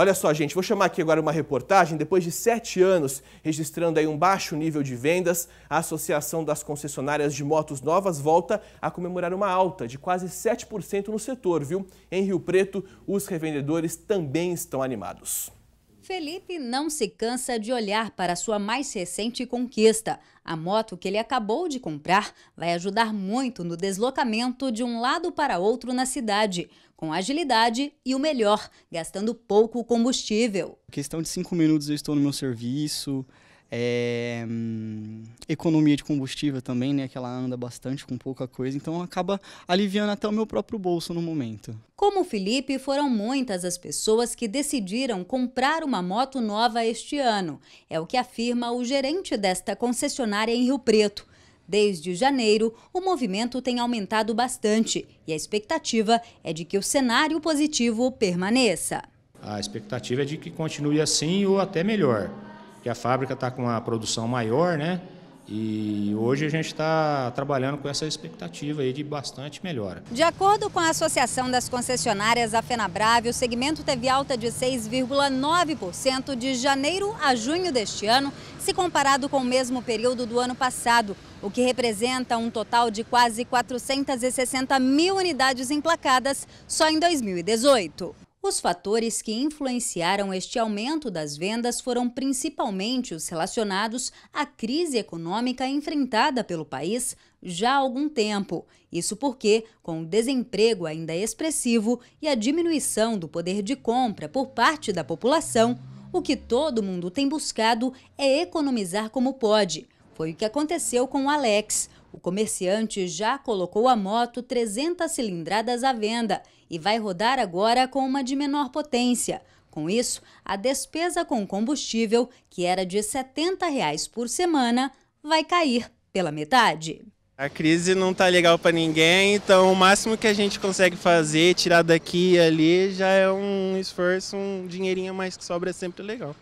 Olha só, gente, vou chamar aqui agora uma reportagem. Depois de sete anos registrando aí um baixo nível de vendas, a Associação das Concessionárias de Motos Novas volta a comemorar uma alta de quase 7% no setor, viu? Em Rio Preto, os revendedores também estão animados. Felipe não se cansa de olhar para sua mais recente conquista. A moto que ele acabou de comprar vai ajudar muito no deslocamento de um lado para outro na cidade, com agilidade e o melhor, gastando pouco combustível. Questão de cinco minutos eu estou no meu serviço, é, hum, economia de combustível também, né? Que ela anda bastante com pouca coisa, então acaba aliviando até o meu próprio bolso no momento. Como o Felipe, foram muitas as pessoas que decidiram comprar uma moto nova este ano. É o que afirma o gerente desta concessionária em Rio Preto. Desde janeiro, o movimento tem aumentado bastante e a expectativa é de que o cenário positivo permaneça. A expectativa é de que continue assim ou até melhor que a fábrica está com uma produção maior, né? E hoje a gente está trabalhando com essa expectativa aí de bastante melhora. De acordo com a Associação das Concessionárias, a FenaBrave, o segmento teve alta de 6,9% de janeiro a junho deste ano, se comparado com o mesmo período do ano passado, o que representa um total de quase 460 mil unidades emplacadas só em 2018. Os fatores que influenciaram este aumento das vendas foram principalmente os relacionados à crise econômica enfrentada pelo país já há algum tempo. Isso porque, com o desemprego ainda expressivo e a diminuição do poder de compra por parte da população, o que todo mundo tem buscado é economizar como pode. Foi o que aconteceu com o Alex, o comerciante já colocou a moto 300 cilindradas à venda e vai rodar agora com uma de menor potência. Com isso, a despesa com combustível, que era de R$ 70 reais por semana, vai cair pela metade. A crise não está legal para ninguém, então o máximo que a gente consegue fazer, tirar daqui e ali, já é um esforço, um dinheirinho a mais que sobra é sempre legal.